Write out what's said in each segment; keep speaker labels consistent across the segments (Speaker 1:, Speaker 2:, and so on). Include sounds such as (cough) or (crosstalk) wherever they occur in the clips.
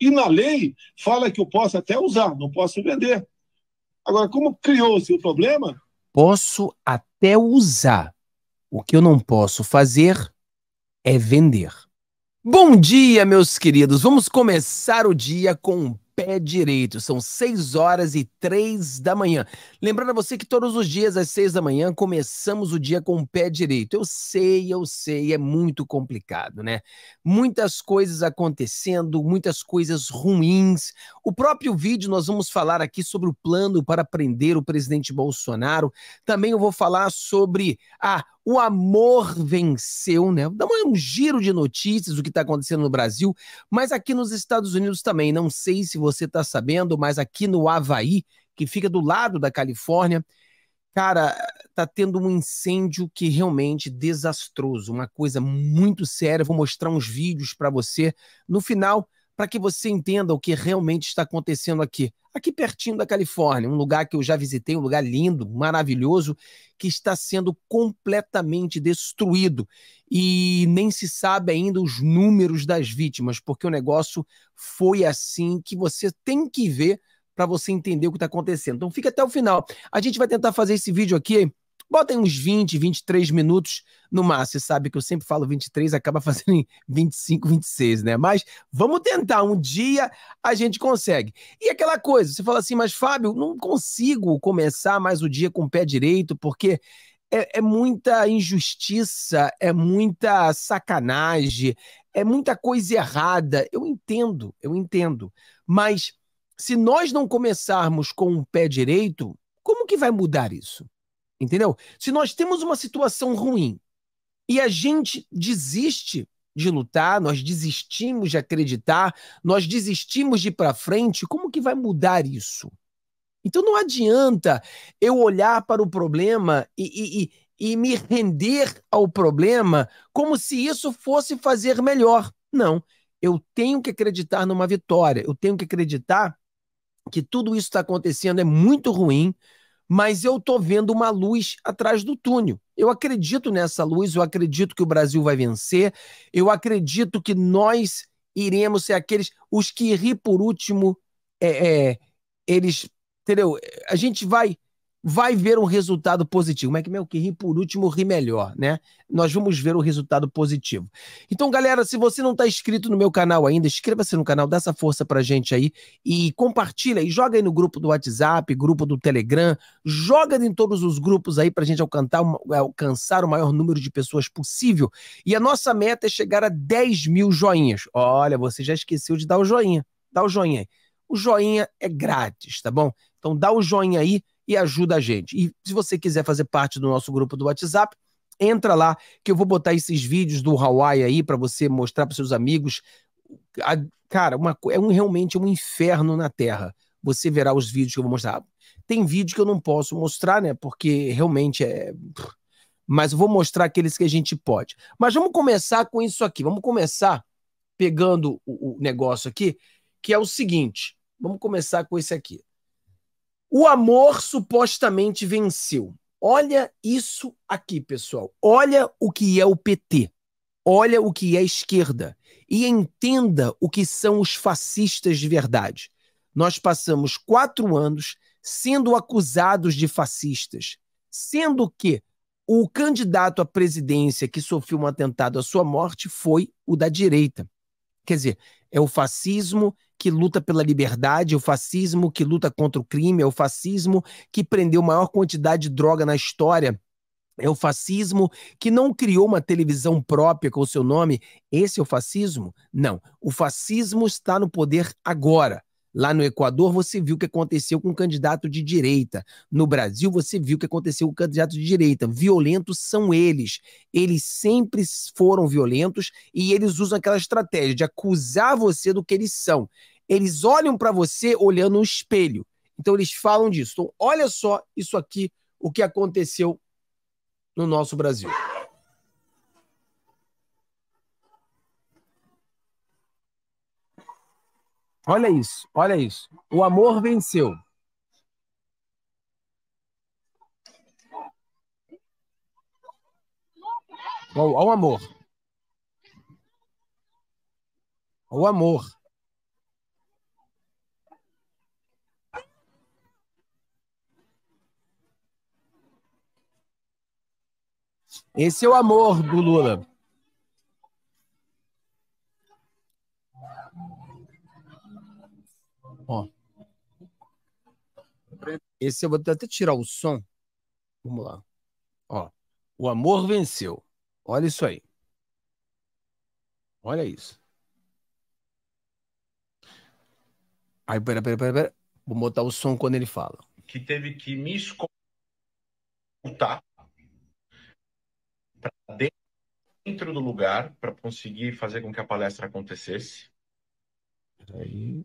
Speaker 1: E na lei fala que eu posso até usar, não posso vender. Agora, como
Speaker 2: criou-se o problema? Posso até usar. O que eu não posso fazer é vender. Bom dia, meus queridos. Vamos começar o dia com um pé direito. São 6 horas e 3 da manhã. Lembrando a você que todos os dias às 6 da manhã começamos o dia com o pé direito. Eu sei, eu sei, é muito complicado, né? Muitas coisas acontecendo, muitas coisas ruins. O próprio vídeo nós vamos falar aqui sobre o plano para prender o presidente Bolsonaro. Também eu vou falar sobre a ah, o amor venceu, né? Dá um giro de notícias do que está acontecendo no Brasil, mas aqui nos Estados Unidos também. Não sei se você está sabendo, mas aqui no Havaí, que fica do lado da Califórnia, cara, tá tendo um incêndio que realmente desastroso, uma coisa muito séria. Vou mostrar uns vídeos para você no final para que você entenda o que realmente está acontecendo aqui. Aqui pertinho da Califórnia, um lugar que eu já visitei, um lugar lindo, maravilhoso, que está sendo completamente destruído. E nem se sabe ainda os números das vítimas, porque o negócio foi assim que você tem que ver para você entender o que está acontecendo. Então fica até o final. A gente vai tentar fazer esse vídeo aqui aí uns 20, 23 minutos no máximo. Você sabe que eu sempre falo 23, acaba (laughs) fazendo em 25, 26, né? Mas vamos tentar. Um dia a gente consegue. E aquela coisa, você fala assim, mas Fábio, não consigo começar mais o dia com o pé direito, porque é, é, muita injustiça, é muita sacanagem, é muita coisa errada. Eu entendo, eu entendo. Mas se nós não começarmos com um pé direito, como que vai mudar isso? Entendeu? Se nós temos uma situação ruim e a gente desiste de lutar, nós desistimos de acreditar, nós desistimos de ir para frente, como que vai mudar isso? Então não adianta eu olhar para o problema e, e, e, e me render ao problema como se isso fosse fazer melhor. Não. Eu tenho que acreditar numa vitória, eu tenho que acreditar que tudo isso está acontecendo é muito ruim, mas eu estou vendo uma luz atrás do túnel. Eu acredito nessa luz, eu acredito que o Brasil vai vencer, eu acredito que nós iremos ser aqueles, os que ri por último, é, é, eles, entendeu? A gente vai vai ver um resultado positivo. como é que meu que ri por último ri melhor, né? Nós vamos ver o um resultado positivo. Então, galera, se você não está inscrito no meu canal ainda, inscreva-se no canal, dá essa força pra gente aí e compartilha e joga aí no grupo do WhatsApp, grupo do Telegram, joga em todos os grupos aí pra gente alcançar, alcançar o maior número de pessoas possível. E a nossa meta é chegar a 10 mil joinhas. Olha, você já esqueceu de dar o joinha. Dá o joinha aí. O joinha é grátis, tá bom? Então dá o joinha aí e ajuda a gente. E se você quiser fazer parte do nosso grupo do WhatsApp, entra lá que eu vou botar esses vídeos do Hawaii aí para você mostrar para seus amigos. cara, uma, é um, realmente um inferno na Terra. Você verá os vídeos que eu vou mostrar. Tem vídeo que eu não posso mostrar, né? Porque realmente é. Mas eu vou mostrar aqueles que a gente pode. Mas vamos começar com isso aqui. Vamos começar pegando o, o negócio aqui, que é o seguinte. Vamos começar com esse aqui. O amor supostamente venceu. Olha isso aqui, pessoal. Olha o que é o PT. Olha o que é esquerda. E entenda o que são os fascistas de verdade. Nós passamos quatro anos sendo acusados de fascistas, sendo que o candidato à presidência que sofreu um atentado à sua morte foi o da direita. Quer dizer, é o fascismo que luta pela liberdade, é o fascismo que luta contra o crime, é o fascismo que prendeu maior quantidade de droga na história. É o fascismo que não criou uma televisão própria com o seu nome. Esse é o fascismo? Não. O fascismo está no poder agora. Lá no Equador, você viu o que aconteceu com um candidato de direita. No Brasil, você viu o que aconteceu com o candidato de direita. Violentos são eles. Eles sempre foram violentos e eles usam aquela estratégia de acusar você do que eles são. Eles olham para você olhando no espelho. Então, eles falam disso. Então, olha só isso aqui, o que aconteceu no nosso Brasil. Olha isso, olha isso. O amor venceu. Olha o amor. Olha o amor. Esse é o amor do Lula. Ó. Esse eu vou até tirar o som. Vamos lá. Ó. O amor venceu. Olha isso aí. Olha isso. Aí, pera, pera, pera, pera. Vou botar o som quando ele fala.
Speaker 3: Que teve que me escutar para dentro do lugar para conseguir fazer com que a palestra acontecesse. Peraí.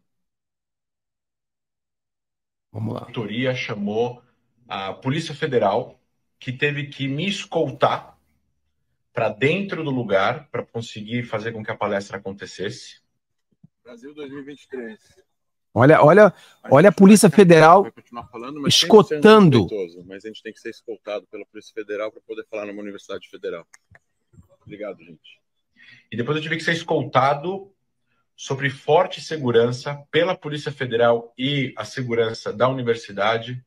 Speaker 3: Vamos lá. A autoria chamou a Polícia Federal, que teve que me escoltar para dentro do lugar para conseguir fazer com que a palestra acontecesse. Brasil 2023.
Speaker 2: Olha, olha, olha a Polícia Federal falando, escotando.
Speaker 3: Mas a gente tem que ser escoltado pela Polícia Federal para poder falar numa universidade federal. Obrigado, gente. E depois eu tive que ser escoltado sobre forte segurança pela Polícia Federal e a segurança da universidade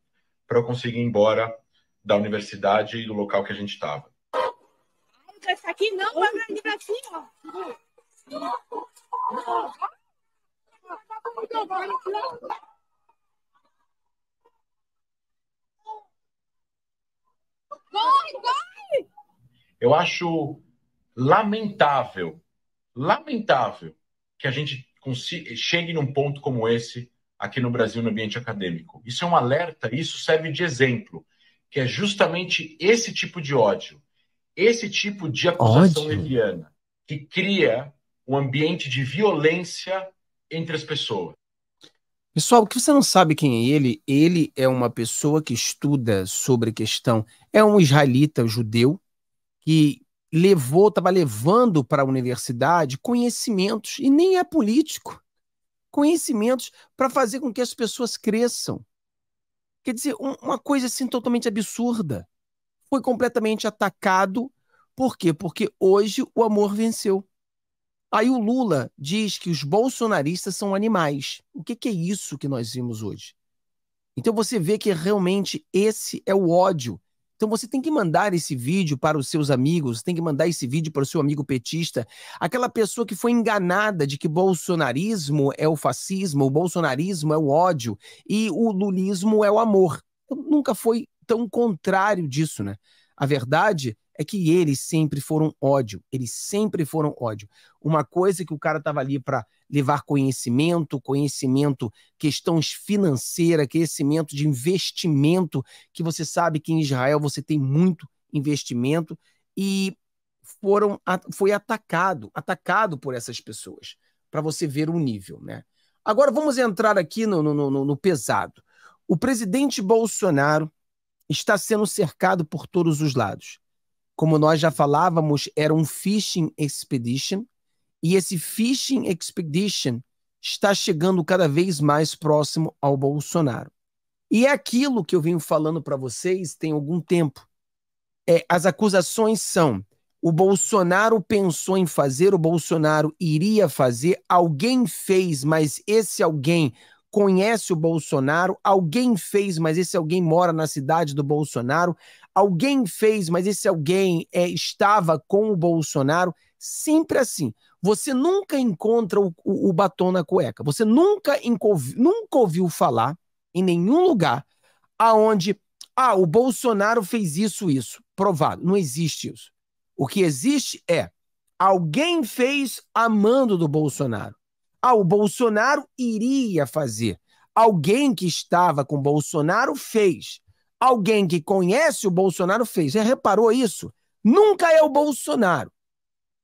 Speaker 3: para eu conseguir ir embora da universidade e do local que a gente estava.
Speaker 1: aqui não, ó.
Speaker 3: Eu acho lamentável, lamentável que a gente chegue num ponto como esse aqui no Brasil, no ambiente acadêmico. Isso é um alerta, isso serve de exemplo, que é justamente esse tipo de ódio, esse tipo de acusação leviana, que cria um ambiente de violência entre as pessoas.
Speaker 2: Pessoal, o que você não sabe quem é ele? Ele é uma pessoa que estuda sobre a questão. É um israelita judeu que levou, estava levando para a universidade conhecimentos, e nem é político, conhecimentos para fazer com que as pessoas cresçam. Quer dizer, um, uma coisa assim totalmente absurda. Foi completamente atacado. Por quê? Porque hoje o amor venceu. Aí o Lula diz que os bolsonaristas são animais. O que, que é isso que nós vimos hoje? Então você vê que realmente esse é o ódio então você tem que mandar esse vídeo para os seus amigos, tem que mandar esse vídeo para o seu amigo petista, aquela pessoa que foi enganada de que bolsonarismo é o fascismo, o bolsonarismo é o ódio e o lulismo é o amor. Então, nunca foi tão contrário disso, né? A verdade é que eles sempre foram ódio. Eles sempre foram ódio. Uma coisa que o cara estava ali para levar conhecimento, conhecimento, questões financeiras, conhecimento de investimento, que você sabe que em Israel você tem muito investimento, e foram foi atacado, atacado por essas pessoas, para você ver o nível, né? Agora vamos entrar aqui no, no, no, no pesado. O presidente Bolsonaro está sendo cercado por todos os lados como nós já falávamos, era um fishing expedition, e esse fishing expedition está chegando cada vez mais próximo ao Bolsonaro. E é aquilo que eu venho falando para vocês tem algum tempo. É, as acusações são: o Bolsonaro pensou em fazer, o Bolsonaro iria fazer, alguém fez, mas esse alguém conhece o Bolsonaro, alguém fez, mas esse alguém mora na cidade do Bolsonaro, Alguém fez, mas esse alguém é, estava com o Bolsonaro. Sempre assim. Você nunca encontra o, o, o batom na cueca. Você nunca, nunca ouviu falar em nenhum lugar aonde ah, o Bolsonaro fez isso, isso. Provado. Não existe isso. O que existe é alguém fez amando do Bolsonaro. Ah, o Bolsonaro iria fazer. Alguém que estava com Bolsonaro fez alguém que conhece o Bolsonaro fez. Você reparou isso? Nunca é o Bolsonaro.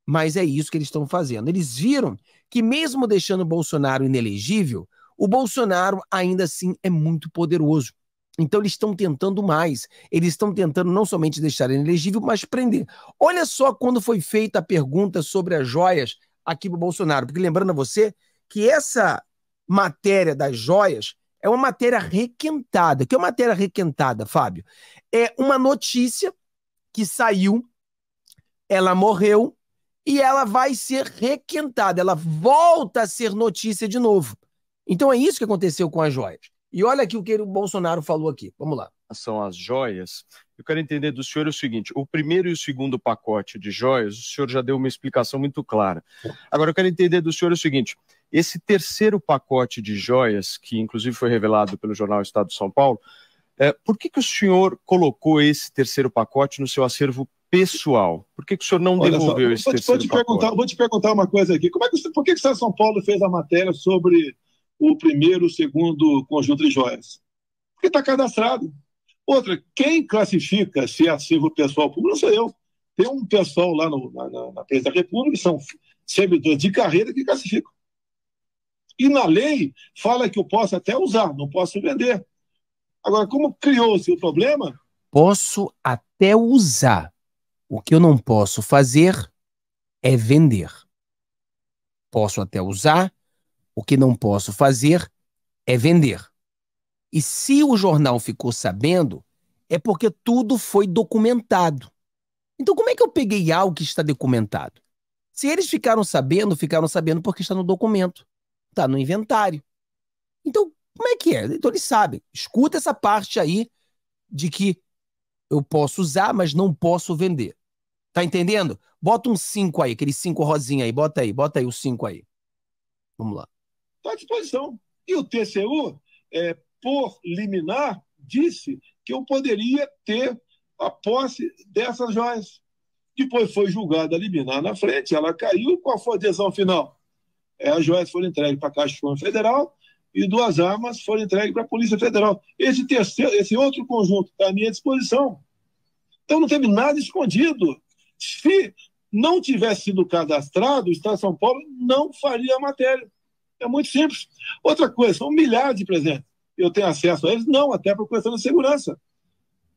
Speaker 2: Mas é isso que eles estão fazendo. Eles viram que, mesmo deixando o Bolsonaro inelegível, o Bolsonaro ainda assim é muito poderoso. Então eles estão tentando mais. Eles estão tentando não somente deixar inelegível, mas prender. Olha só quando foi feita a pergunta sobre as joias aqui para o Bolsonaro. Porque lembrando a você que essa matéria das joias é uma matéria requentada. O que é uma matéria requentada, Fábio? É uma notícia que saiu, ela morreu e ela vai ser requentada. Ela volta a ser notícia de novo. Então é isso que aconteceu com as joias. E olha aqui o que o Bolsonaro falou aqui. Vamos lá. São
Speaker 3: as joias. Eu quero entender do senhor o seguinte: o primeiro e o segundo pacote de joias, o senhor já deu uma explicação muito clara. Agora eu quero entender do senhor o seguinte: esse terceiro pacote de joias, que inclusive foi revelado pelo jornal Estado de São Paulo, é, por que, que o senhor colocou esse terceiro pacote no seu acervo pessoal? Por que, que o senhor não devolveu só, esse vou te, terceiro vou te pacote? Perguntar,
Speaker 1: vou te perguntar uma coisa aqui. Como é que, por que, que o Estado de São Paulo fez a matéria sobre o primeiro, o segundo conjunto de joias? Porque está cadastrado. Outra, quem classifica se acervo pessoal público não sou eu. Tem um pessoal lá no, na, na, na Presidência da República, que são servidores de carreira que classificam. E na lei fala que eu posso até usar, não posso vender. Agora, como criou-se o
Speaker 2: problema? Posso até usar. O que eu não posso fazer é vender. Posso até usar. O que não posso fazer é vender. E se o jornal ficou sabendo, é porque tudo foi documentado. Então, como é que eu peguei algo que está documentado? Se eles ficaram sabendo, ficaram sabendo porque está no documento. Tá no inventário. Então, como é que é? Então eles sabem. Escuta essa parte aí de que eu posso usar, mas não posso vender. Tá entendendo? Bota um 5 aí, aquele 5 rosinha aí, bota aí, bota aí o 5 aí. Vamos lá.
Speaker 1: Está à disposição. E o TCU, é, por liminar, disse que eu poderia ter a posse dessas joias. Depois foi julgada liminar na frente, ela caiu. Qual foi a decisão final? é, as joias foram entregues para a Caixa Econômica Federal e duas armas foram entregues para a Polícia Federal. Esse terceiro, esse outro conjunto está à minha disposição. Então não teve nada escondido. Se não tivesse sido cadastrado, o Estado de São Paulo não faria a matéria. É muito simples. Outra coisa, são milhares de presentes. Eu tenho acesso a eles? Não, até por questão da segurança.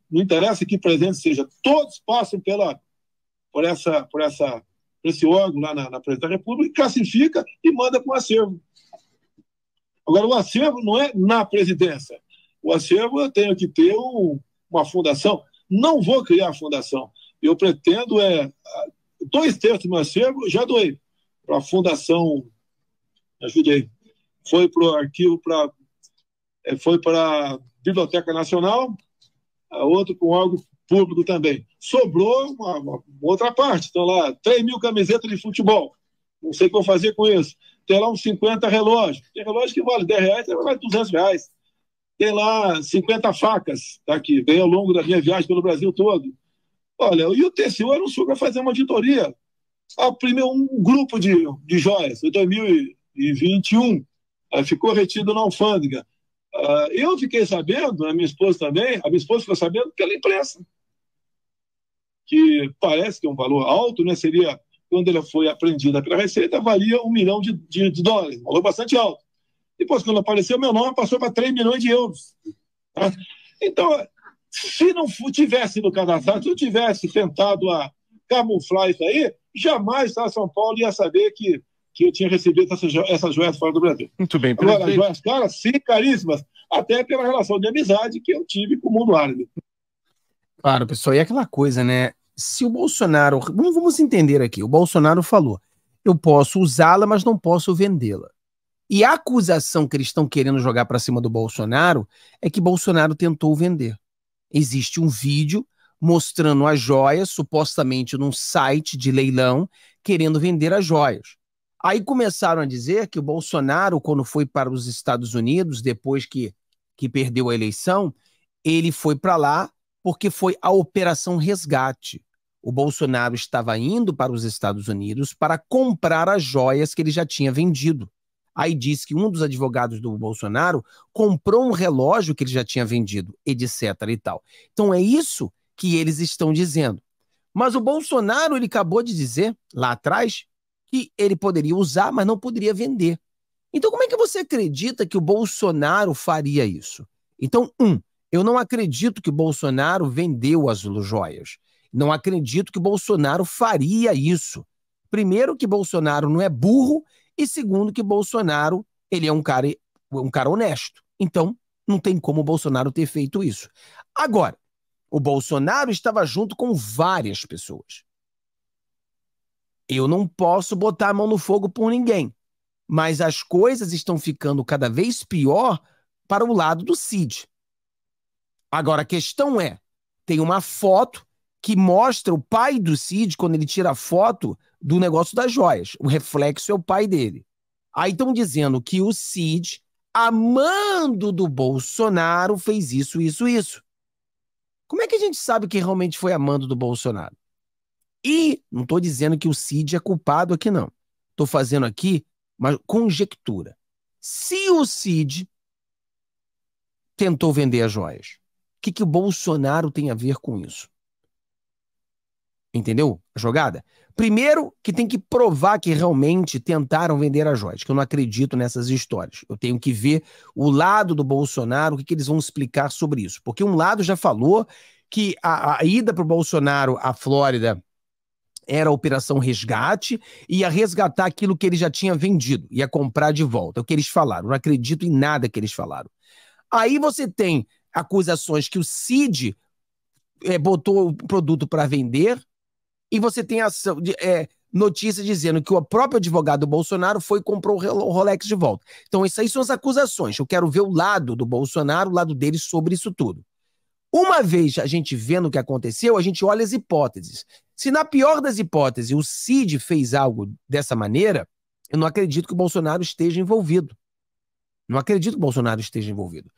Speaker 1: Não interessa que presente seja. Todos passam pela, por essa, por essa esse órgão lá na, na Presidência da República, classifica e manda para o acervo. Agora, o acervo não é na presidência. O acervo eu tenho que ter um, uma fundação. Não vou criar a fundação. Eu pretendo é dois terços do meu acervo já doei para a fundação. Ajudei. Foi para o arquivo para é, foi para a Biblioteca Nacional, a outro com algo público também. Sobrou uma, uma outra parte. Estão lá 3 mil camisetas de futebol. Não sei o que eu vou fazer com isso. Tem lá uns 50 relógios. Tem relógio que vale 10 reais, tem vale 200 reais. Tem lá 50 facas, tá aqui. Vem ao longo da minha viagem pelo Brasil todo. Olha, e o TCU era um suco para fazer uma auditoria. A ah, primeiro, um grupo de, de joias, em 2021, ah, ficou retido na alfândega. Ah, eu fiquei sabendo, a minha esposa também, a minha esposa ficou sabendo pela imprensa que parece que é um valor alto, né? seria, quando ela foi apreendida pela Receita, valia um milhão de, de, de dólares, um valor bastante alto. Depois, quando apareceu, meu nome passou para 3 milhões de euros. Tá? Então, se não tivesse no cadastrado, se eu tivesse tentado a camuflar isso aí, jamais a São Paulo ia saber que, que eu tinha recebido essas essa joias fora do Brasil. Muito bem, Agora, presidente. Agora, joias caras, sim, caríssimas, até pela relação de amizade que eu tive com o mundo árabe.
Speaker 2: Claro, pessoal, e aquela coisa, né? Se o Bolsonaro. Vamos entender aqui. O Bolsonaro falou: eu posso usá-la, mas não posso vendê-la. E a acusação que eles estão querendo jogar para cima do Bolsonaro é que Bolsonaro tentou vender. Existe um vídeo mostrando a joia, supostamente num site de leilão, querendo vender as joias. Aí começaram a dizer que o Bolsonaro, quando foi para os Estados Unidos, depois que, que perdeu a eleição, ele foi para lá porque foi a Operação Resgate. O Bolsonaro estava indo para os Estados Unidos para comprar as joias que ele já tinha vendido. Aí diz que um dos advogados do Bolsonaro comprou um relógio que ele já tinha vendido, etc e tal. Então é isso que eles estão dizendo. Mas o Bolsonaro ele acabou de dizer lá atrás que ele poderia usar, mas não poderia vender. Então como é que você acredita que o Bolsonaro faria isso? Então, um, eu não acredito que Bolsonaro vendeu as joias. Não acredito que Bolsonaro faria isso. Primeiro que Bolsonaro não é burro e segundo que Bolsonaro, ele é um cara um cara honesto. Então, não tem como o Bolsonaro ter feito isso. Agora, o Bolsonaro estava junto com várias pessoas. Eu não posso botar a mão no fogo por ninguém, mas as coisas estão ficando cada vez pior para o lado do Cid. Agora, a questão é: tem uma foto que mostra o pai do Cid quando ele tira a foto do negócio das joias. O reflexo é o pai dele. Aí estão dizendo que o Cid, amando do Bolsonaro, fez isso, isso, isso. Como é que a gente sabe que realmente foi amando do Bolsonaro? E não estou dizendo que o Cid é culpado aqui, não. Estou fazendo aqui uma conjectura. Se o Cid tentou vender as joias, que, que o Bolsonaro tem a ver com isso? Entendeu a jogada? Primeiro, que tem que provar que realmente tentaram vender as joias, que eu não acredito nessas histórias. Eu tenho que ver o lado do Bolsonaro, o que, que eles vão explicar sobre isso. Porque um lado já falou que a, a ida para o Bolsonaro à Flórida era a operação resgate ia resgatar aquilo que ele já tinha vendido, ia comprar de volta. É o que eles falaram. Não acredito em nada que eles falaram. Aí você tem acusações que o CID é, botou o produto para vender, e você tem ação de, é, notícia dizendo que o próprio advogado Bolsonaro foi e comprou o Rolex de volta. Então, isso aí são as acusações. Eu quero ver o lado do Bolsonaro, o lado dele sobre isso tudo. Uma vez a gente vendo o que aconteceu, a gente olha as hipóteses. Se na pior das hipóteses o Cid fez algo dessa maneira, eu não acredito que o Bolsonaro esteja envolvido. Não acredito que o Bolsonaro esteja envolvido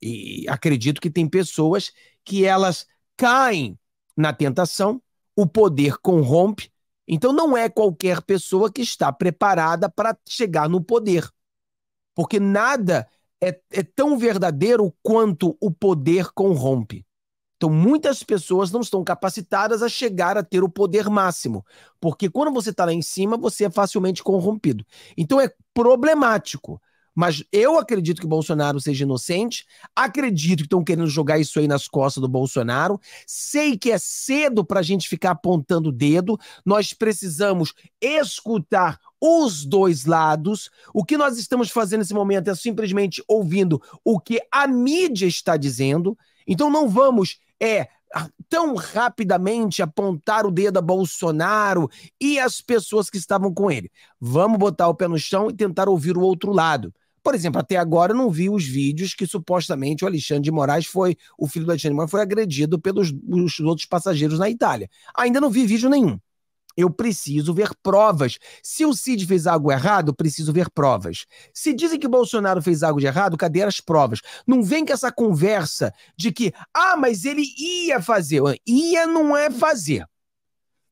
Speaker 2: e acredito que tem pessoas que elas caem na tentação, o poder corrompe. Então não é qualquer pessoa que está preparada para chegar no poder. Porque nada é, é tão verdadeiro quanto o poder corrompe. Então, muitas pessoas não estão capacitadas a chegar a ter o poder máximo, porque quando você está lá em cima, você é facilmente corrompido. Então, é problemático mas eu acredito que Bolsonaro seja inocente, acredito que estão querendo jogar isso aí nas costas do Bolsonaro. Sei que é cedo para a gente ficar apontando o dedo, nós precisamos escutar os dois lados. O que nós estamos fazendo nesse momento é simplesmente ouvindo o que a mídia está dizendo. Então não vamos é tão rapidamente apontar o dedo a Bolsonaro e as pessoas que estavam com ele. Vamos botar o pé no chão e tentar ouvir o outro lado. Por exemplo, até agora eu não vi os vídeos que supostamente o Alexandre de Moraes foi, o filho do Alexandre de Moraes foi agredido pelos outros passageiros na Itália. Ainda não vi vídeo nenhum. Eu preciso ver provas. Se o Cid fez algo errado, preciso ver provas. Se dizem que Bolsonaro fez algo de errado, cadê as provas? Não vem com essa conversa de que, ah, mas ele ia fazer. Ia não é fazer.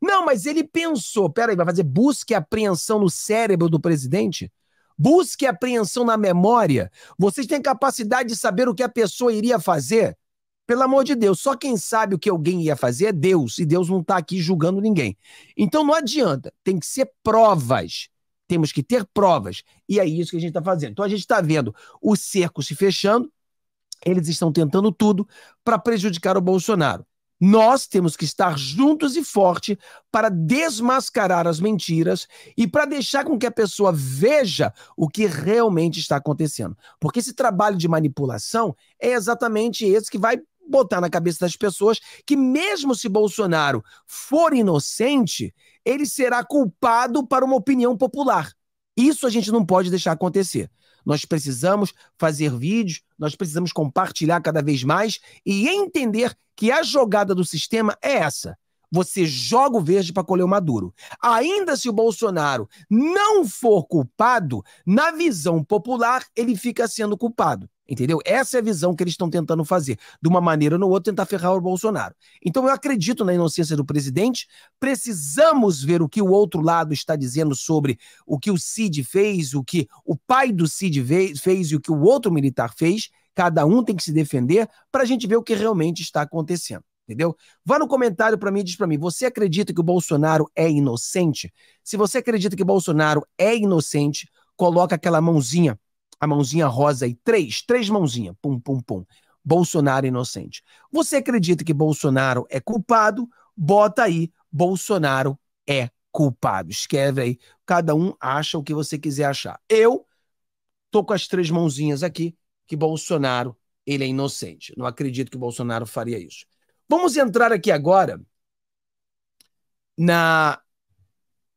Speaker 2: Não, mas ele pensou. Peraí, vai fazer busca e apreensão no cérebro do presidente? Busque apreensão na memória. Vocês têm capacidade de saber o que a pessoa iria fazer? Pelo amor de Deus, só quem sabe o que alguém ia fazer é Deus, e Deus não está aqui julgando ninguém. Então não adianta, tem que ser provas. Temos que ter provas. E é isso que a gente está fazendo. Então a gente está vendo o cerco se fechando, eles estão tentando tudo para prejudicar o Bolsonaro. Nós temos que estar juntos e forte para desmascarar as mentiras e para deixar com que a pessoa veja o que realmente está acontecendo. Porque esse trabalho de manipulação é exatamente esse que vai botar na cabeça das pessoas que, mesmo se Bolsonaro for inocente, ele será culpado para uma opinião popular. Isso a gente não pode deixar acontecer. Nós precisamos fazer vídeos, nós precisamos compartilhar cada vez mais e entender que a jogada do sistema é essa. Você joga o verde para colher o maduro. Ainda se o Bolsonaro não for culpado, na visão popular, ele fica sendo culpado. Entendeu? Essa é a visão que eles estão tentando fazer, de uma maneira ou no outra, tentar ferrar o Bolsonaro. Então eu acredito na inocência do presidente, precisamos ver o que o outro lado está dizendo sobre o que o Cid fez, o que o pai do Cid fez e o que o outro militar fez. Cada um tem que se defender para a gente ver o que realmente está acontecendo. Entendeu? Vá no comentário para mim e diz para mim: você acredita que o Bolsonaro é inocente? Se você acredita que o Bolsonaro é inocente, coloca aquela mãozinha a mãozinha rosa aí, três, três mãozinhas, pum, pum, pum. Bolsonaro inocente. Você acredita que Bolsonaro é culpado? Bota aí, Bolsonaro é culpado. Escreve aí, cada um acha o que você quiser achar. Eu tô com as três mãozinhas aqui, que Bolsonaro, ele é inocente. Não acredito que Bolsonaro faria isso. Vamos entrar aqui agora na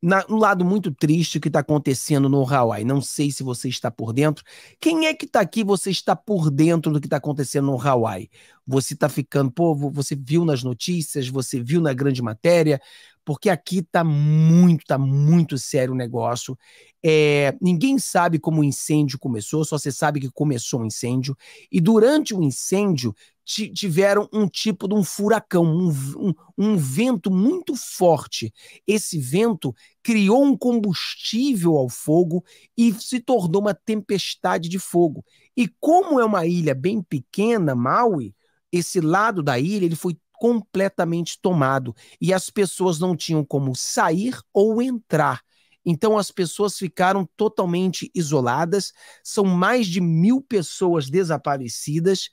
Speaker 2: na, um lado muito triste que está acontecendo no Hawaii. Não sei se você está por dentro. Quem é que está aqui? Você está por dentro do que está acontecendo no Hawaii? Você está ficando, povo? você viu nas notícias, você viu na grande matéria, porque aqui tá muito, tá muito sério o negócio. É, ninguém sabe como o incêndio começou, só você sabe que começou um incêndio. E durante o incêndio tiveram um tipo de um furacão, um, um, um vento muito forte. Esse vento criou um combustível ao fogo e se tornou uma tempestade de fogo. E como é uma ilha bem pequena, Maui, esse lado da ilha ele foi completamente tomado e as pessoas não tinham como sair ou entrar. Então as pessoas ficaram totalmente isoladas. São mais de mil pessoas desaparecidas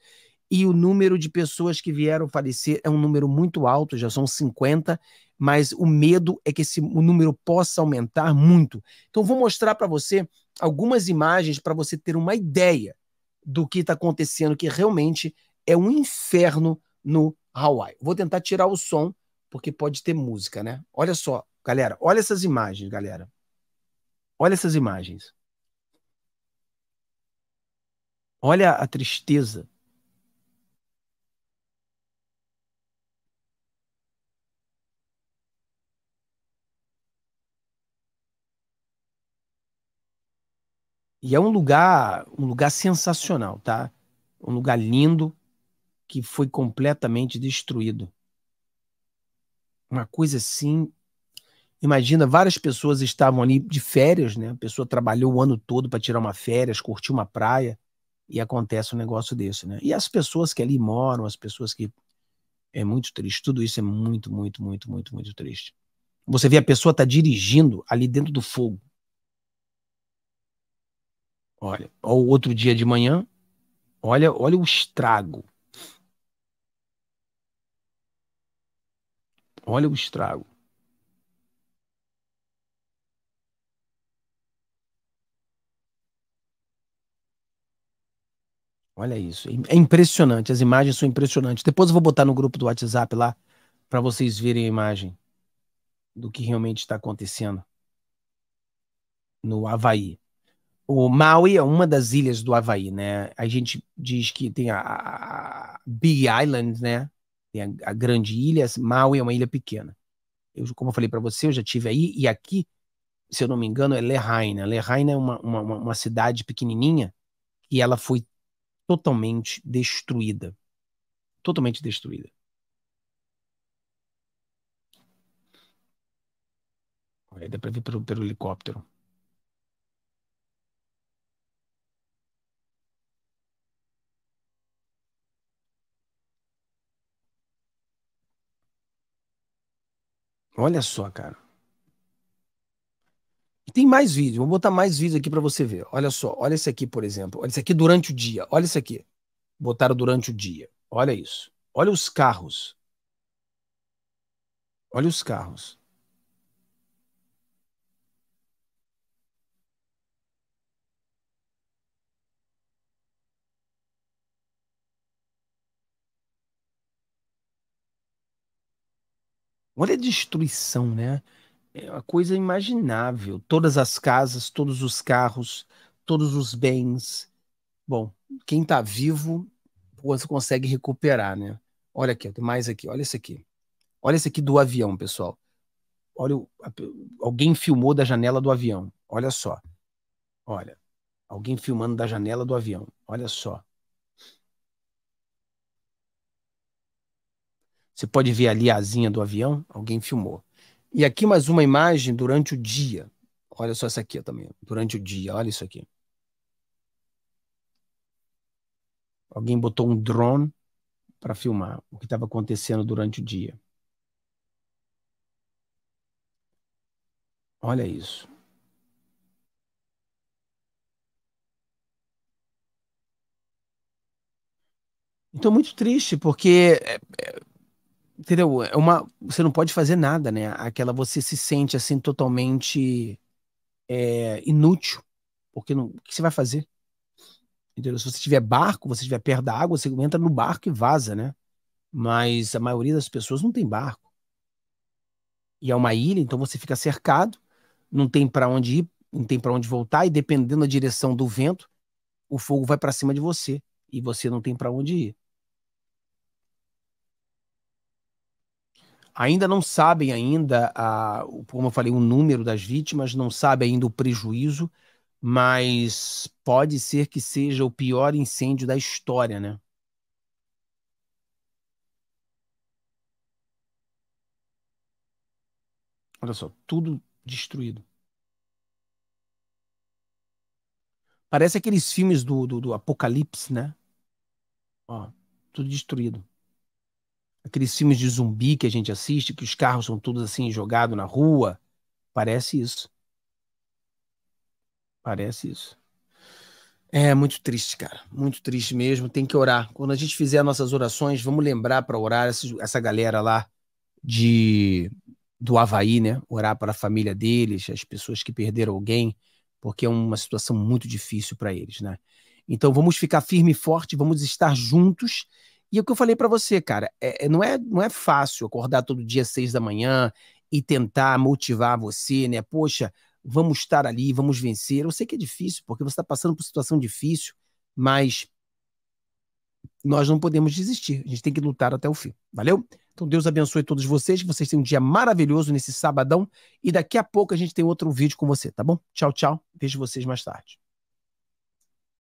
Speaker 2: e o número de pessoas que vieram falecer é um número muito alto, já são 50, mas o medo é que esse número possa aumentar muito. Então vou mostrar para você algumas imagens para você ter uma ideia do que está acontecendo, que realmente é um inferno no Hawaii. Vou tentar tirar o som, porque pode ter música, né? Olha só, galera, olha essas imagens, galera. Olha essas imagens. Olha a tristeza. E é um lugar, um lugar sensacional, tá? Um lugar lindo que foi completamente destruído. Uma coisa assim. Imagina, várias pessoas estavam ali de férias, né? A pessoa trabalhou o ano todo para tirar uma férias, curtir uma praia, e acontece um negócio desse, né? E as pessoas que ali moram, as pessoas que. É muito triste. Tudo isso é muito, muito, muito, muito, muito triste. Você vê a pessoa tá dirigindo ali dentro do fogo. Olha, o outro dia de manhã, olha, olha o estrago. Olha o estrago. Olha isso. É, é impressionante. As imagens são impressionantes. Depois eu vou botar no grupo do WhatsApp lá para vocês verem a imagem do que realmente está acontecendo no Havaí. O Maui é uma das ilhas do Havaí, né? A gente diz que tem a, a Big Island, né? Tem a, a grande ilha, Maui é uma ilha pequena. Eu, como eu falei para você, eu já tive aí e aqui, se eu não me engano, é Lehaina. Lehaina é uma, uma, uma cidade pequenininha que ela foi totalmente destruída. Totalmente destruída. Aí dá para ver pelo, pelo helicóptero. Olha só, cara. E tem mais vídeo, vou botar mais vídeo aqui para você ver. Olha só, olha esse aqui, por exemplo. Olha esse aqui durante o dia. Olha esse aqui. Botaram durante o dia. Olha isso. Olha os carros. Olha os carros. Olha a destruição, né? É uma coisa imaginável. Todas as casas, todos os carros, todos os bens. Bom, quem está vivo você consegue recuperar, né? Olha aqui, tem mais aqui, olha isso aqui. Olha isso aqui do avião, pessoal. Olha, alguém filmou da janela do avião. Olha só. Olha, alguém filmando da janela do avião. Olha só. Você pode ver ali a asinha do avião, alguém filmou. E aqui mais uma imagem durante o dia. Olha só essa aqui também, durante o dia, olha isso aqui. Alguém botou um drone para filmar o que estava acontecendo durante o dia. Olha isso. Então, muito triste, porque é, é, entendeu? É uma, você não pode fazer nada, né? Aquela você se sente assim totalmente é, inútil, porque não, o que você vai fazer? Entendeu? Se você tiver barco, você estiver perto da água, você entra no barco e vaza, né? Mas a maioria das pessoas não tem barco. E é uma ilha, então você fica cercado, não tem para onde ir, não tem para onde voltar e dependendo da direção do vento, o fogo vai para cima de você e você não tem para onde ir. ainda não sabem ainda, a, como eu falei, o número das vítimas, não sabe ainda o prejuízo, mas pode ser que seja o pior incêndio da história, né? Olha só, tudo destruído. Parece aqueles filmes do, do, do Apocalipse, né? Ó, tudo destruído aqueles filmes de zumbi que a gente assiste, que os carros são todos assim jogados na rua. Parece isso. Parece isso. É muito triste, cara. Muito triste mesmo. Tem que orar. Quando a gente fizer nossas orações, vamos lembrar para orar essa, essa, galera lá de do Havaí, né? Orar para a família deles, as pessoas que perderam alguém, porque é uma situação muito difícil para eles, né? Então vamos ficar firme e forte, vamos estar juntos e o que eu falei para você, cara, é, é, não, é, não é fácil acordar todo dia às seis da manhã e tentar motivar você, né? Poxa, vamos estar ali, vamos vencer. Eu sei que é difícil, porque você está passando por situação difícil, mas nós não podemos desistir. A gente tem que lutar até o fim. Valeu? Então Deus abençoe todos vocês, que vocês tenham um dia maravilhoso nesse sabadão e daqui a pouco a gente tem outro vídeo com você, tá bom? Tchau, tchau. Vejo vocês mais tarde.